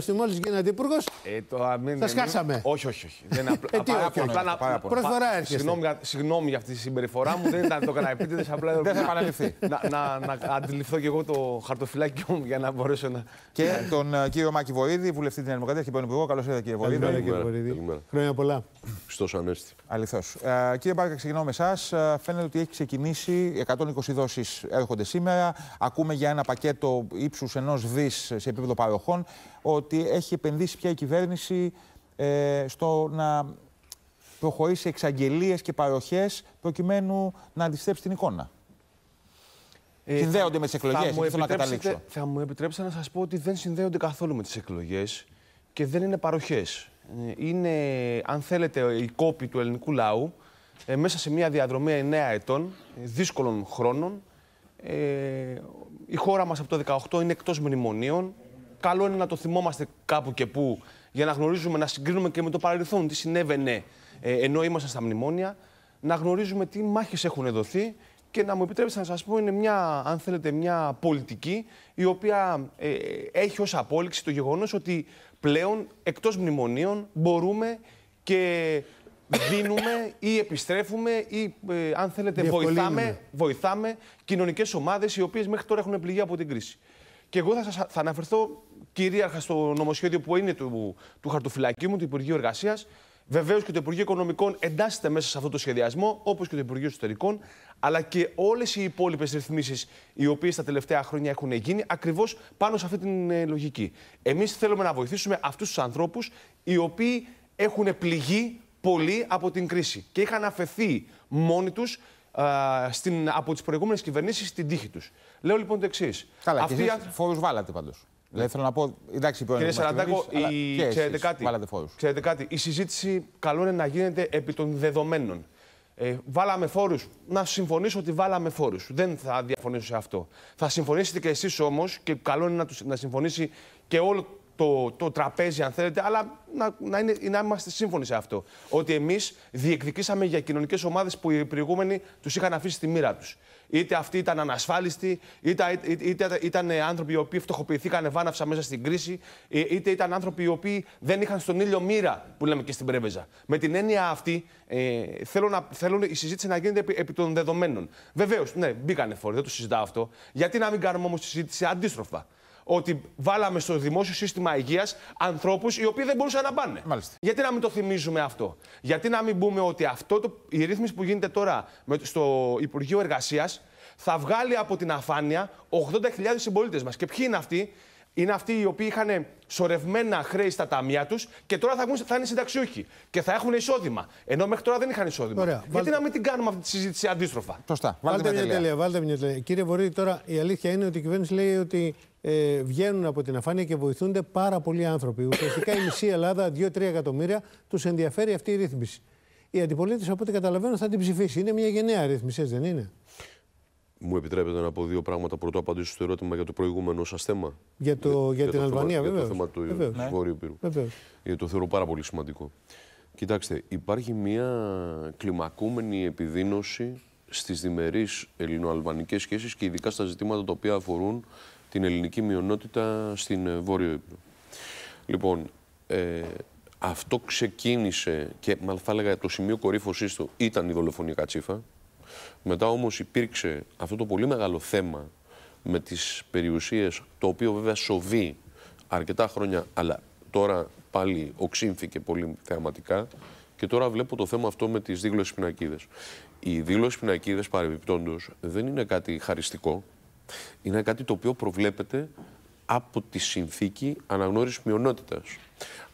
Στην μόλι γίνει αντίπουργο. Ε, το, αμήν, θα ε, σκάσαμε. Όχι, όχι, όχι. Δεν απλά, ε, Απλά, Προσφορά έρχεται. Συγγνώμη, συγγνώμη για αυτή τη συμπεριφορά μου. δεν ήταν το κανένα, επίτηδες. Απλά δεν θα επαναληφθεί. να, να, να αντιληφθώ και εγώ το χαρτοφυλάκι μου για να μπορέσω να. Και τον ε, κύριο Μάκη Βοήδη, βουλευτή της Δημοκρατίας και πανεπιστημίου. Καλώς ήρθατε, κύριε Βοήδη. Καλημέρα, Χρόνια πολλά. Στο ανέστη. Αληθώς. Ε, κύριε Μπάρκα, ξεκινάω με εσάς. Φαίνεται ότι έχει ξεκινήσει. 120 δόσεις έρχονται σήμερα. Ακούμε για ένα πακέτο ύψους ενός δις σε επίπεδο παροχών ότι έχει επενδύσει πια η κυβέρνηση ε, στο να προχωρήσει εξαγγελίες και παροχές προκειμένου να αντιστρέψει την εικόνα. Ε, συνδέονται θα, με τις εκλογέ, θέλω να καταλήξω. Θα μου επιτρέψετε να σας πω ότι δεν συνδέονται καθόλου με τις εκλογές και δεν είναι παροχές. Ε, είναι, αν θέλετε, η κόπη του ελληνικού λαού ε, μέσα σε μια διαδρομή 9 ετών, ε, δύσκολων χρόνων. η χώρα μας από το 18 είναι εκτός μνημονίων, καλό είναι να το θυμόμαστε κάπου και πού για να γνωρίζουμε, να συγκρίνουμε και με το παρελθόν τι συνέβαινε ε, ενώ ήμασταν στα μνημόνια, να γνωρίζουμε τι μάχες έχουν δοθεί και να μου επιτρέψετε να σας πω είναι μια, αν θέλετε, μια πολιτική η οποία ε, έχει ως απόλυξη το γεγονός ότι πλέον εκτός μνημονίων μπορούμε και δίνουμε ή επιστρέφουμε ή, ε, αν θέλετε, βοηθάμε, βοηθάμε κοινωνικές ομάδες οι οποίες μέχρι τώρα έχουν πληγεί από την κρίση. Και εγώ θα, σας, θα αναφερθώ κυρίαρχα στο νομοσχέδιο που είναι του, του χαρτοφυλακίου μου, του Υπουργείου Εργασίας. Βεβαίως και το Υπουργείο Οικονομικών εντάσσεται μέσα σε αυτό το σχεδιασμό, όπως και το Υπουργείο Εσωτερικών, αλλά και όλες οι υπόλοιπες ρυθμίσεις οι οποίες τα τελευταία χρόνια έχουν γίνει, ακριβώς πάνω σε αυτή την ε, λογική. Εμείς θέλουμε να βοηθήσουμε αυτούς τους ανθρώπους οι οποίοι έχουν πληγεί πολύ από την κρίση και είχαν αφαιθεί μόνοι τους α, στην, από τις προηγούμενες κυβερνήσεις την τύχη τους. Λέω λοιπόν το εξής. Καλά, και εσείς φόρους βάλατε πάντως. Δηλαδή θέλω να πω, εντάξει, πρώην Κύριε Σαραντάκο, η... Και ξέρετε, κάτι, ξέρετε κάτι, η συζήτηση καλό είναι να γίνεται επί των δεδομένων. Ε, βάλαμε φόρους. Να συμφωνήσω ότι βάλαμε φόρους. Δεν θα διαφωνήσω σε αυτό. Θα συμφωνήσετε και εσείς όμως, και καλό είναι να, να συμφωνήσει και όλο το, το τραπέζι, αν θέλετε, αλλά να, να, είναι, να είμαστε σύμφωνοι σε αυτό. Ότι εμείς διεκδικήσαμε για κοινωνικές ομάδες που οι προηγούμενοι τους είχαν αφήσει στη μοίρα τους. Είτε αυτοί ήταν ανασφάλιστοι, είτε, είτε, ήταν άνθρωποι οι οποίοι φτωχοποιηθήκαν ευάναυσα μέσα στην κρίση, ε, είτε ήταν άνθρωποι οι οποίοι δεν είχαν στον ήλιο μοίρα, που λέμε και στην πρέβεζα. Με την έννοια αυτή, ε, θέλω, να, θέλω η συζήτηση να γίνεται επί, επί των δεδομένων. Βεβαίως, ναι, μπήκανε φόροι, δεν το συζητάω αυτό. Γιατί να μην κάνουμε όμως τη συζήτηση αντίστροφα ότι βάλαμε στο δημόσιο σύστημα υγείας ανθρώπους οι οποίοι δεν μπορούσαν να πάνε. Μάλιστα. Γιατί να μην το θυμίζουμε αυτό. Γιατί να μην πούμε ότι αυτό το, η ρύθμιση που γίνεται τώρα με, στο Υπουργείο Εργασίας θα βγάλει από την αφάνεια 80.000 συμπολίτες μας. Και ποιοι είναι αυτοί, είναι αυτοί οι οποίοι είχαν σορευμένα χρέη στα ταμεία τους και τώρα θα, θα είναι συνταξιούχοι και θα έχουν εισόδημα. Ενώ μέχρι τώρα δεν είχαν εισόδημα. Ωραία, Γιατί να μην την κάνουμε αυτή τη συζήτηση αντίστροφα. Σωστά. Βάλτε, βάλτε μια τελεία. Βάλτε μια τελεία. Κύριε Βορύδη, τώρα η αλήθεια είναι ότι η κυβέρνηση λέει ότι ε, βγαίνουν από την αφάνεια και βοηθούνται πάρα πολλοί άνθρωποι. Ουσιαστικά η μισή Ελλάδα, 2-3 εκατομμύρια, τους ενδιαφέρει αυτή η ρύθμιση. Η αντιπολίτευση, από ό,τι καταλαβαίνω, θα την ψηφίσει. Είναι μια γενναία ρύθμιση, δεν είναι. Μου επιτρέπετε να πω δύο πράγματα Πρώτο απαντήσω στο ερώτημα για το προηγούμενο σας θέμα. Για, το, για, για, για την το Αλβανία, θέμα, βέβαια. Για το θέμα του Βόρειου Πύρου. Γιατί το θεωρώ πάρα πολύ σημαντικό. Κοιτάξτε, υπάρχει μια κλιμακούμενη επιδείνωση στις διμερείς ελληνοαλβανικές σχέσεις και ειδικά στα ζητήματα τα οποία αφορούν την ελληνική μειονότητα στην ε, Βόρειο Ήπειρο. Λοιπόν, ε, αυτό ξεκίνησε και μάλλον θα έλεγα το σημείο κορύφωσής του ήταν η δολοφονία Κατσίφα, μετά όμως υπήρξε αυτό το πολύ μεγάλο θέμα με τις περιουσίες, το οποίο βέβαια σοβεί αρκετά χρόνια, αλλά τώρα πάλι οξύνθηκε πολύ θεαματικά και τώρα βλέπω το θέμα αυτό με τις δίγλωσες πινακίδες. Οι δήλωση πινακίδες παρεμπιπτόντως δεν είναι κάτι χαριστικό, είναι κάτι το οποίο προβλέπεται από τη συνθήκη αναγνώρισης μειονότητας.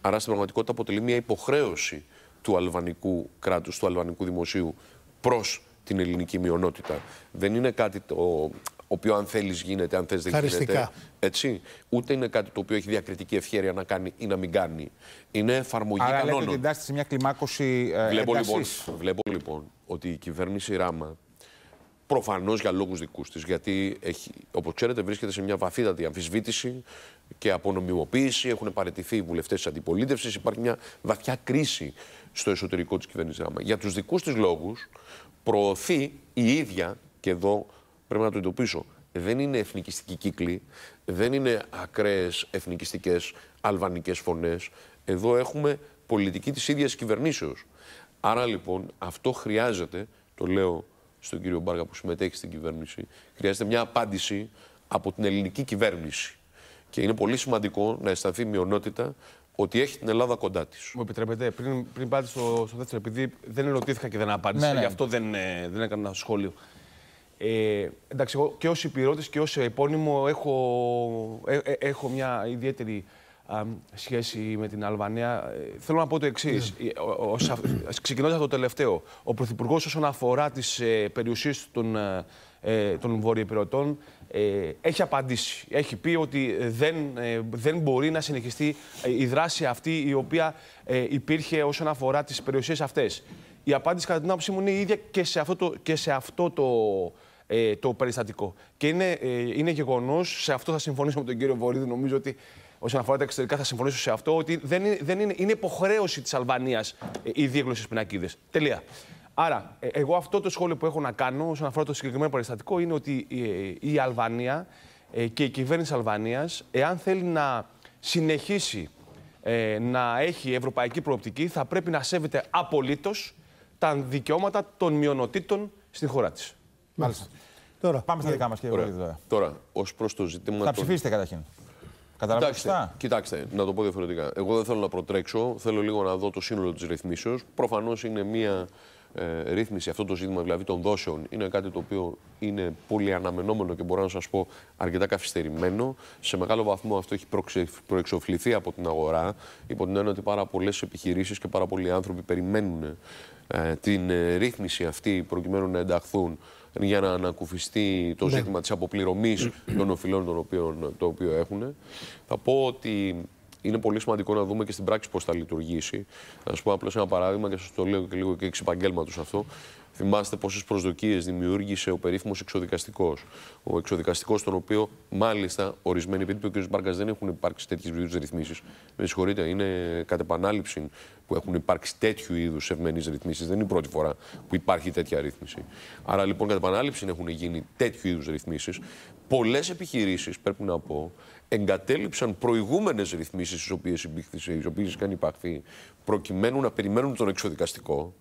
Άρα στην πραγματικότητα αποτελεί μια υποχρέωση του αλβανικού κράτους, του αλβανικού δημοσίου προς την ελληνική μειονότητα. Δεν είναι κάτι το οποίο αν θέλεις γίνεται, αν θες δεν γίνεται. Έτσι. Ούτε είναι κάτι το οποίο έχει διακριτική ευχαίρεια να κάνει ή να μην κάνει. Είναι εφαρμογή Άρα, κανόνων. Άρα λέτε σε μια κλιμάκωση ε, βλέπω, λοιπόν, βλέπω λοιπόν ότι η κυβέρνηση Ράμα Προφανώς για λόγους δικούς της, γιατί όπως ξέρετε βρίσκεται σε μια βαθύτατη αμφισβήτηση και απονομιμοποίηση. Έχουν παραιτηθεί οι βουλευτές της αντιπολίτευσης. Υπάρχει μια βαθιά κρίση στο εσωτερικό της κυβέρνησης Ράμα. Για τους δικούς της λόγους, προωθεί η ίδια, και εδώ πρέπει να το εντοπίσω, δεν είναι εθνικιστική κύκλη, δεν είναι ακραίες εθνικιστικές αλβανικές φωνές. Εδώ έχουμε πολιτική της ίδιας κυβερνήσεως. Άρα λοιπόν αυτό χρειάζεται, το λέω στον κύριο Μπάργα που συμμετέχει στην κυβέρνηση, χρειάζεται μια απάντηση από την ελληνική κυβέρνηση. Και είναι πολύ σημαντικό να αισθανθεί μειονότητα ότι έχει την Ελλάδα κοντά της. Μου επιτρέπετε, πριν, πριν πάτε στο, δεύτερο, επειδή δεν ερωτήθηκα και δεν απάντησα, ναι, ναι. γι' αυτό δεν, ε, δεν έκανα σχόλιο. Ε, εντάξει, εγώ και ως υπηρώτης και ως ε, επώνυμο έχω, ε, έχω μια ιδιαίτερη σχέση με την Αλβανία. θέλω να πω το εξής. Ναι. Ξεκινώντας από το τελευταίο, ο Πρωθυπουργός όσον αφορά τις ε, περιουσίες των ε, των Βορειοπυρωτών ε, έχει απαντήσει. Έχει πει ότι δεν, ε, δεν μπορεί να συνεχιστεί ε, η δράση αυτή η οποία ε, υπήρχε όσον αφορά τις περιουσίες αυτές. Η απάντηση κατά την άποψή μου είναι η ίδια και σε αυτό το, και σε αυτό το, το περιστατικό. Και είναι, είναι γεγονός, σε αυτό θα συμφωνήσω με τον κύριο Βορύδη, νομίζω ότι όσον αφορά τα εξωτερικά, θα συμφωνήσω σε αυτό, ότι δεν είναι, δεν είναι, είναι υποχρέωση της Αλβανίας ε, η δίεγλωση πινακίδες. Τελεία. Άρα, ε, εγώ αυτό το σχόλιο που έχω να κάνω όσον αφορά το συγκεκριμένο περιστατικό είναι ότι ε, η Αλβανία ε, και η κυβέρνηση Αλβανίας, εάν θέλει να συνεχίσει να έχει ευρωπαϊκή προοπτική, θα πρέπει να σέβεται απολύτως τα δικαιώματα των μειονοτήτων στη χώρα της. Μάλιστα. Τώρα. Πάμε στα δικά μας, κύριε εγώ. Τώρα, τώρα ως προς το ζήτημα. Θα ψηφίσετε τον... καταρχήν. Καταλαβαίνετε. Κοιτάξτε, κοιτάξτε, να το πω διαφορετικά. Εγώ δεν θέλω να προτρέξω. Θέλω λίγο να δω το σύνολο της ρυθμίσεως. Προφανώς είναι μία ε, ρύθμιση, αυτό το ζήτημα δηλαδή των δόσεων, είναι κάτι το οποίο είναι πολύ αναμενόμενο και μπορώ να σας πω αρκετά καθυστερημένο. Σε μεγάλο βαθμό αυτό έχει προεξοφληθεί από την αγορά, υπό την έννοια ότι πάρα πολλές επιχειρήσεις και πάρα πολλοί άνθρωποι περιμένουν ε, την ε, ρύθμιση αυτή προκειμένου να ενταχθούν για να ανακουφιστεί το ναι. ζήτημα της αποπληρωμής των οφειλών των οποίων, το οποίο έχουν. Θα πω ότι είναι πολύ σημαντικό να δούμε και στην πράξη πώς θα λειτουργήσει. Να σα πω απλώς ένα παράδειγμα και σας το λέω και λίγο και εξ επαγγέλματο αυτό. Θυμάστε πόσες προσδοκίες δημιούργησε ο περίφημος εξοδικαστικός. Ο εξοδικαστικός, τον οποίο μάλιστα ορισμένοι, επειδή ο κ. Μπάρκας δεν έχουν υπάρξει τέτοιες βιβλίε ρυθμίσεις, με συγχωρείτε, είναι κατ' επανάληψη που έχουν υπάρξει τέτοιου είδους ευμενείς ρυθμίσεις. Δεν είναι η πρώτη φορά που υπάρχει τέτοια ρύθμιση. Άρα λοιπόν, κατ' επανάληψη έχουν γίνει τέτοιου είδους ρυθμίσεις. Πολλές επιχειρήσεις, πρέπει να πω, εγκατέλειψαν προηγούμενες ρυθμίσεις, τι οποίε είχαν υπαχθεί, προκειμένου να περιμένουν τον εξοδικαστικό.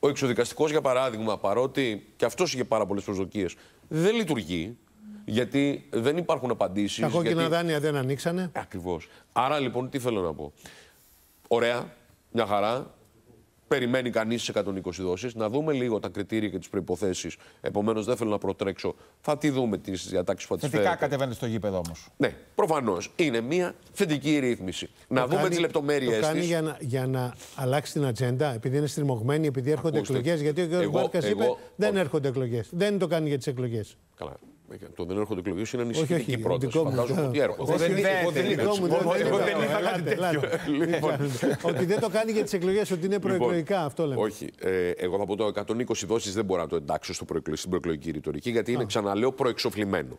Ο εξοδικαστικός, για παράδειγμα, παρότι και αυτός είχε πάρα πολλές προσδοκίες, δεν λειτουργεί. Γιατί δεν υπάρχουν απαντήσεις. Τα κόκκινα γιατί... δάνεια δεν ανοίξανε. Ακριβώς. Άρα λοιπόν, τι θέλω να πω. Ωραία, μια χαρά, περιμένει κανείς σε 120 δόσεις. Να δούμε λίγο τα κριτήρια και τις προποθέσει. Επομένως, δεν θέλω να προτρέξω. Θα τη δούμε τις διατάξεις που θα τη φέρει. Θετικά κατεβαίνει στο γήπεδο όμως. Ναι, προφανώς. Είναι μια θετική ρύθμιση. να δούμε τις λεπτομέρειες Τι κάνει της. για να, για να αλλάξει την ατζέντα, επειδή είναι στριμωγμένη, επειδή έρχονται εκλογές. Γιατί ο κ. Μπάρκας είπε: Δεν έρχονται εκλογές. Δεν το κάνει για τις εκλογές. Καλά. Το δεν έρχονται εκλογέ είναι ανησυχητική πρόταση. Φαντάζομαι ότι έρχονται. Εγώ δεν είχα κάτι τέτοιο. Ότι δεν το κάνει για τις εκλογές, ότι είναι λοιπόν, προεκλογικά αυτό λέμε. Όχι. Ε, εγώ θα πω το 120 δόσεις δεν μπορώ να το εντάξω στην προεκλογική ρητορική, γιατί είναι ξαναλέω προεξοφλημένο.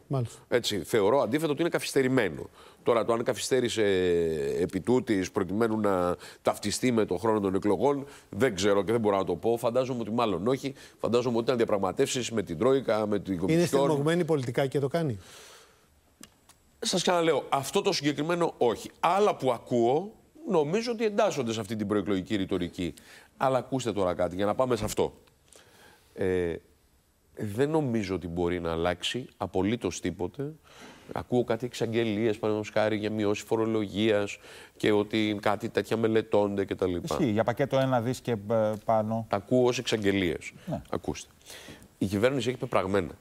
θεωρώ αντίθετο ότι είναι καθυστερημένο. Τώρα το αν καθυστέρησε ε, επί τούτης, προκειμένου να ταυτιστεί με τον χρόνο των εκλογών δεν ξέρω και δεν μπορώ να το πω. Φαντάζομαι ότι μάλλον όχι. Φαντάζομαι ότι ήταν διαπραγματεύσεις με την Τρόικα, με την Κομισιόν. Είναι στενογμένη πολιτικά και το κάνει. Σας ξαναλέω, αυτό το συγκεκριμένο όχι. Άλλα που ακούω νομίζω ότι εντάσσονται σε αυτή την προεκλογική ρητορική. Αλλά ακούστε τώρα κάτι για να πάμε σε αυτό. Ε, δεν νομίζω ότι μπορεί να αλλάξει απολύτως τίποτε Ακούω κάτι εξαγγελίες, παραδείγματος χάρη, για μειώσεις φορολογίας και ότι κάτι τέτοια μελετώνται κτλ. Ισχύει. Για πακέτο ένα δις και ε, πάνω. Τα ακούω ως εξαγγελίες. Ναι. Ακούστε. Η κυβέρνηση έχει πεπραγμένα.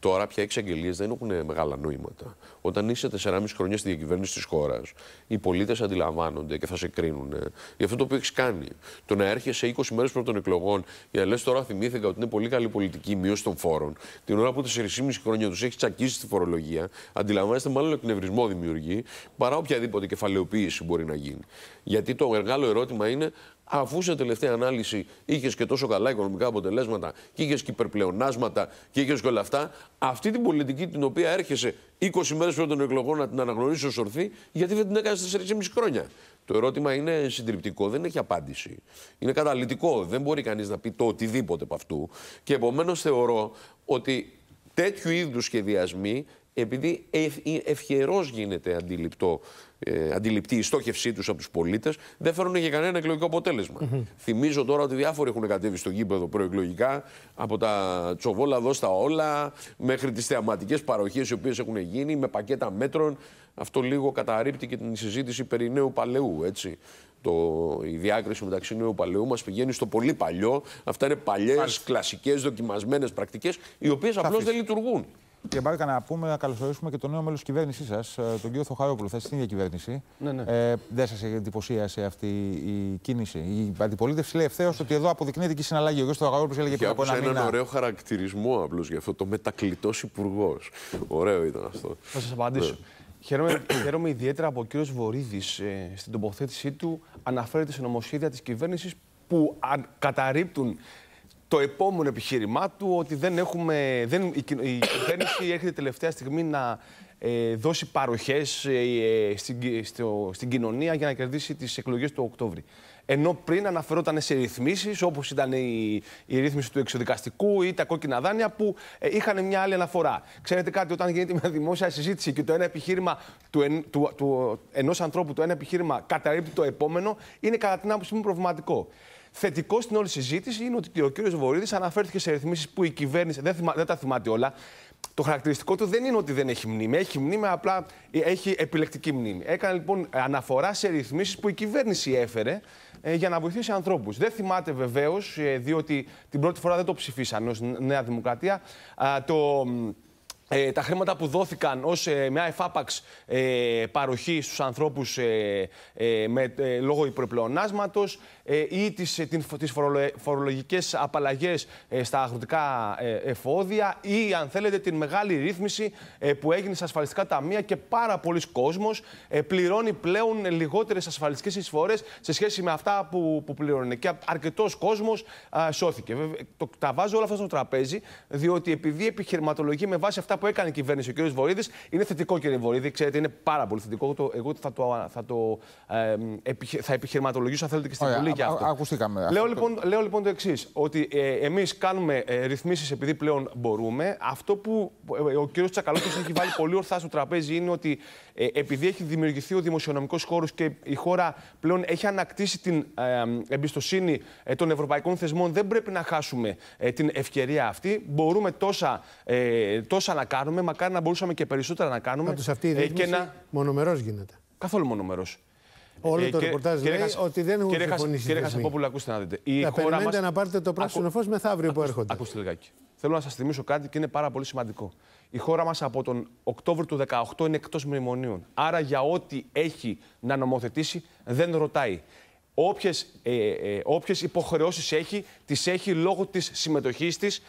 Τώρα πια οι εξαγγελίες δεν έχουν μεγάλα νόηματα. Όταν είσαι 4,5 χρόνια στη διακυβέρνηση της χώρας, οι πολίτες αντιλαμβάνονται και θα σε κρίνουν για αυτό το οποίο έχεις κάνει. Το να έρχεσαι 20 μέρες πριν των εκλογών για να λες τώρα θυμήθηκα ότι είναι πολύ καλή πολιτική μείωση των φόρων, την ώρα που 4,5 χρόνια τους έχεις τσακίσει τη φορολογία, αντιλαμβάνεστε μάλλον εκνευρισμό δημιουργεί παρά οποιαδήποτε κεφαλαιοποίηση μπορεί να γίνει. Γιατί το μεγάλο ερώτημα είναι Αφού σε τελευταία ανάλυση είχες και τόσο καλά οικονομικά αποτελέσματα και είχες και υπερπλεονάσματα και είχες και όλα αυτά, αυτή την πολιτική την οποία έρχεσαι 20 μέρες πριν των εκλογών να την αναγνωρίσει ως ορθή, γιατί δεν την έκανες 4,5 χρόνια. Το ερώτημα είναι συντριπτικό, δεν έχει απάντηση. Είναι καταλητικό, δεν μπορεί κανείς να πει το οτιδήποτε από αυτού. Και επομένως θεωρώ ότι τέτοιου είδους σχεδιασμοί επειδή ευχερός γίνεται αντιληπτό, ε, αντιληπτή η στόχευσή τους από τους πολίτες, δεν φέρουν για κανένα εκλογικό αποτέλεσμα. Θυμίζω τώρα ότι διάφοροι έχουν κατέβει στο γήπεδο προεκλογικά, από τα τσοβόλα εδώ στα όλα, μέχρι τις θεαματικές παροχές οι οποίες έχουν γίνει, με πακέτα μέτρων. Αυτό λίγο καταρρύπτει και την συζήτηση περί νέου παλαιού, έτσι. Το, η διάκριση μεταξύ νέου παλαιού μας πηγαίνει στο πολύ παλιό. Αυτά είναι παλιές, κλασικές, δοκιμασμένες πρακτικές, οι οποίες απλώς δεν λειτουργούν. Και Μπάρκα, να πούμε να καλωσορίσουμε και το νέο μέλος της κυβέρνησής σας, ε, τον κύριο Θοχαρόπουλο. Θα είστε στην ίδια κυβέρνηση. Ναι, ναι. Ε, δεν σας εντυπωσίασε αυτή η κίνηση. Η αντιπολίτευση λέει ευθέως ότι εδώ αποδεικνύεται και η συναλλαγή. Ο κύριο Θοχαρόπουλο έλεγε πριν από ένα μήνα. έναν ωραίο χαρακτηρισμό απλώς για αυτό. Το μετακλητός υπουργός. Ωραίο ήταν αυτό. Θα σας απαντήσω. Ναι. Χαίρομαι, χαίρομαι ιδιαίτερα από ο κύριος Βορύδης ε, στην τοποθέτησή του αναφέρεται σε νομοσχέδια της κυβέρνησης που αν καταρρύπτουν το επόμενο επιχείρημά του ότι δεν έχουμε, δεν, η, κυβέρνηση έρχεται τελευταία στιγμή να ε, δώσει παροχές ε, ε στην, στο, στην κοινωνία για να κερδίσει τις εκλογές του Οκτώβρη. Ενώ πριν αναφερόταν σε ρυθμίσεις, όπως ήταν η, η ρύθμιση του εξοδικαστικού ή τα κόκκινα δάνεια που ε, είχαν μια άλλη αναφορά. Ξέρετε κάτι, όταν γίνεται μια δημόσια συζήτηση και το ένα επιχείρημα του, εν, του, ενός ανθρώπου, το ένα επιχείρημα καταρρύπτει το επόμενο, είναι κατά την άποψή μου προβληματικό. Θετικό στην όλη συζήτηση είναι ότι ο κύριος Βορύδης αναφέρθηκε σε ρυθμίσεις που η κυβέρνηση. Δεν, θυμα, δεν τα θυμάται όλα. Το χαρακτηριστικό του δεν είναι ότι δεν έχει μνήμη. Έχει μνήμη, απλά ε, έχει επιλεκτική μνήμη. Έκανε λοιπόν αναφορά σε ρυθμίσεις που η κυβέρνηση έφερε ε, για να βοηθήσει ανθρώπους. Δεν θυμάται βεβαίως, ε, διότι την πρώτη φορά δεν το ψηφίσαν ως Νέα Δημοκρατία, α, το ε, τα χρήματα που δόθηκαν ως ε, μια εφάπαξ ε, παροχή στους ανθρώπους ε, ε, με, λόγω υπερπλεονάσματος ή τις, την, τις φορολογικές απαλλαγές στα αγροτικά εφόδια ή αν θέλετε την μεγάλη ρύθμιση που έγινε στα ασφαλιστικά ταμεία και πάρα πολλοί κόσμος πληρώνει πλέον λιγότερες ασφαλιστικές εισφορές σε σχέση με αυτά που, που και αρκετός κόσμος σώθηκε. το, τα βάζω όλα αυτά στο τραπέζι διότι επειδή επιχειρηματολογεί με βάση αυτά που έκανε η κυβέρνηση ο κ. Βορύδης. Είναι θετικό, κ. Βορύδη, ξέρετε, είναι πάρα πολύ θετικό. Εγώ θα το, θα το ε, θα επιχειρηματολογήσω, αν θέλετε, και στην Βουλή αυτό. Ακουστήκαμε. Λέω, λοιπόν, λέω λοιπόν το εξής, ότι ε, εμείς κάνουμε ε, ρυθμίσεις επειδή πλέον μπορούμε. Αυτό που ε, ο κ. Τσακαλώτο έχει βάλει πολύ ορθά στο τραπέζι είναι ότι ε, επειδή έχει δημιουργηθεί ο δημοσιονομικός χώρος και η χώρα πλέον έχει ανακτήσει την εμπιστοσύνη ε, των ευρωπαϊκών θεσμών, δεν πρέπει να χάσουμε ε, την ευκαιρία αυτή. Μπορούμε τόσα, τόσα κάνουμε. Μακάρι να μπορούσαμε και περισσότερα να κάνουμε. Πάντως αυτή η ε, να... μονομερός γίνεται. Καθόλου μονομερός. Όλο ε, το ρεπορτάζ λέει ότι δεν έχουν συμφωνήσει. Κύριε Χασαπόπουλο, ακούστε να δείτε. θα περιμένετε μας... να πάρετε το πράσινο φως μεθαύριο που έρχονται. Ακούστε λιγάκι. Θέλω να σας θυμίσω κάτι και είναι πάρα πολύ σημαντικό. Η χώρα μας από τον Οκτώβριο του 2018 είναι εκτός μνημονίων. Άρα για ό,τι έχει να νομοθετήσει δεν ρωτάει όποιες, ε, ε, όποιες υποχρεώσεις έχει, τις έχει λόγω της συμμετοχής της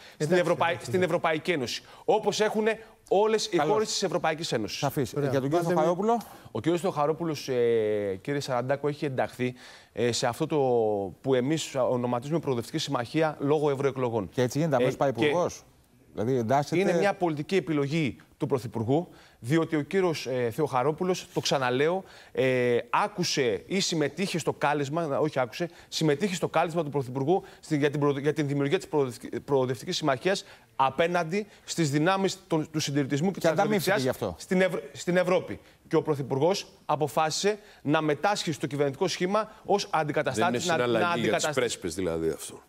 στην, Ευρωπαϊκή Ένωση. Όπως έχουν όλες οι χώρες της Ευρωπαϊκής Ένωσης. Σαφής. Ε, για τον κύριο Στοχαρόπουλο. Ο κύριος Στοχαρόπουλος, ε, κύριε Σαραντάκο, έχει ενταχθεί ε, σε αυτό το που εμείς ονοματίζουμε Προοδευτική Συμμαχία λόγω ευρωεκλογών. Και έτσι γίνεται, αμέσως ε, πάει υπουργός. Δηλαδή εντάσσεται... Είναι μια πολιτική επιλογή του Πρωθυπουργού διότι ο κύριος ε, Θεοχαρόπουλος, το ξαναλέω, ε, άκουσε ή συμμετείχε στο κάλεσμα, όχι άκουσε, συμμετείχε στο κάλεσμα του Πρωθυπουργού για, την, για την δημιουργία της Προοδευτικής Συμμαχίας απέναντι στις δυνάμεις του συντηρητισμού και, της στην, στην Ευρώπη. Και ο Πρωθυπουργός αποφάσισε να μετάσχει στο κυβερνητικό σχήμα ως αντικαταστάτη. Δεν είναι συναλλαγή να, να για τις πρέσπες, δηλαδή αυτό.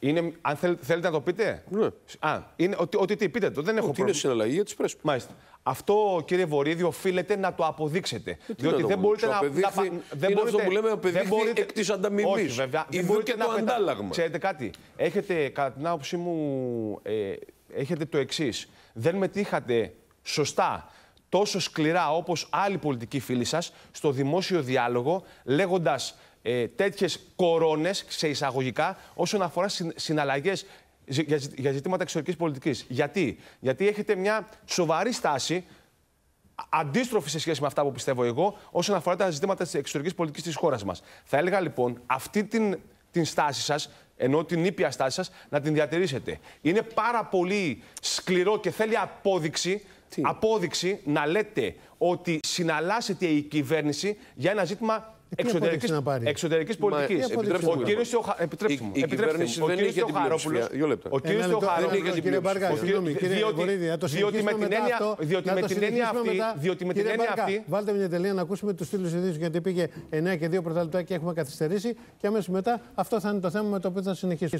Είναι, αν θέλ, θέλετε να το πείτε. Ναι. Α, είναι, ότι, ότι τι, πείτε το. Δεν έχω πρόβλημα. Είναι συναλλαγή για τις πρέσπες. Μάλιστα. Αυτό, κύριε Βορύδη, οφείλετε να το αποδείξετε. Ε, διότι δεν μπορείτε να. δεν είναι μπορείτε, αυτό που λέμε απεδείχθη μπορείτε, εκ της ανταμιμής. Όχι, βέβαια. Δεν μπορείτε και να το αντάλλαγμα. Ξέρετε κάτι. Έχετε, κατά την άποψή μου, ε, έχετε το εξής. Δεν μετήχατε σωστά τόσο σκληρά όπως άλλοι πολιτικοί φίλοι σας στο δημόσιο διάλογο λέγοντας ε, τέτοιες κορώνες σε εισαγωγικά όσον αφορά συν, συναλλαγές για, ζητήματα εξωτερικής πολιτικής. Γιατί? Γιατί έχετε μια σοβαρή στάση αντίστροφη σε σχέση με αυτά που πιστεύω εγώ όσον αφορά τα ζητήματα της εξωτερικής πολιτικής της χώρας μας. Θα έλεγα λοιπόν αυτή την, την στάση σας, ενώ την ήπια στάση σας, να την διατηρήσετε. Είναι πάρα πολύ σκληρό και θέλει απόδειξη. Απόδειξη να λέτε ότι συναλλάσσεται η κυβέρνηση για ένα ζήτημα ε, εξωτερικής, πολιτικής. πολιτικής. επιτρέψτε ο κύριος επιτρέψτε μου. Η, η δεν είναι Ο κύριος Θεοχάροπουλος... Διότι είναι την έννοια αυτή... Διότι με την έννοια αυτή... Κύριε βάλτε μια τελεία να ακούσουμε τους τίτλου ειδήσεων γιατί πήγε 9 και 2 πρωταλεπτά και έχουμε καθυστερήσει και αμέσως μετά αυτό θα είναι το θέμα με το οποίο θα συνεχίσουμε.